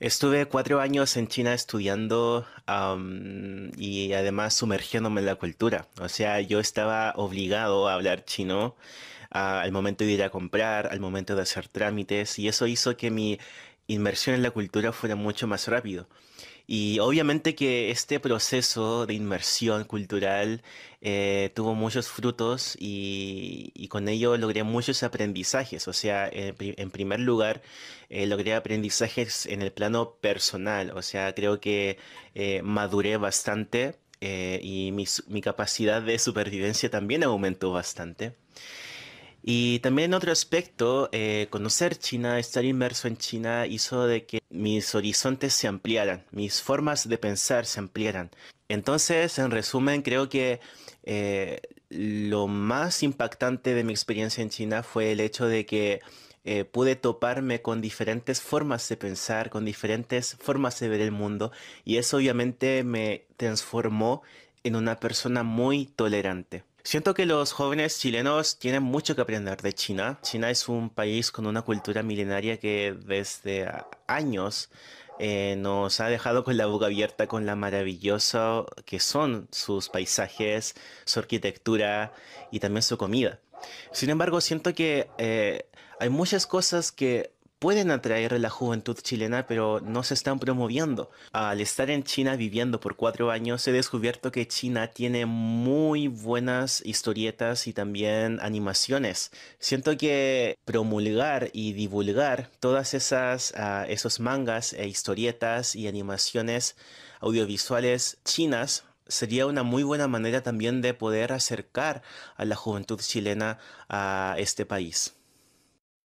Estuve cuatro años en China estudiando y además sumergiéndome en la cultura. O sea, yo estaba obligado a hablar chino ah, al momento de ir a comprar, al momento de hacer trámites y eso hizo que mi inmersión en la cultura fuera mucho más rápido. Y obviamente que este proceso de inmersión cultural eh, tuvo muchos frutos y, con ello logré muchos aprendizajes. O sea, en, primer lugar, eh, logré aprendizajes en el plano personal. O sea, creo que eh, maduré bastante y mi capacidad de supervivencia también aumentó bastante. Y también en otro aspecto, eh, conocer China, estar inmerso en China, hizo de que mis horizontes se ampliaran, mis formas de pensar se ampliaran. Entonces, en resumen, creo que eh, lo más impactante de mi experiencia en China fue el hecho de que eh, pude toparme con diferentes formas de pensar, con diferentes formas de ver el mundo y eso obviamente me transformó en una persona muy tolerante. Siento que los jóvenes chilenos tienen mucho que aprender de China. China es un país con una cultura milenaria que desde años eh, nos ha dejado con la boca abierta con la maravillosa que son sus paisajes, su arquitectura y también su comida. Sin embargo, siento que eh, hay muchas cosas que pueden atraer a la juventud chilena, pero no se están promoviendo. Al estar en China viviendo por cuatro años, he descubierto que China tiene muy buenas historietas y también animaciones. Siento que promulgar y divulgar todas esas ah, esos mangas e historietas y animaciones audiovisuales chinas sería una muy buena manera también de poder acercar a la juventud chilena a este país.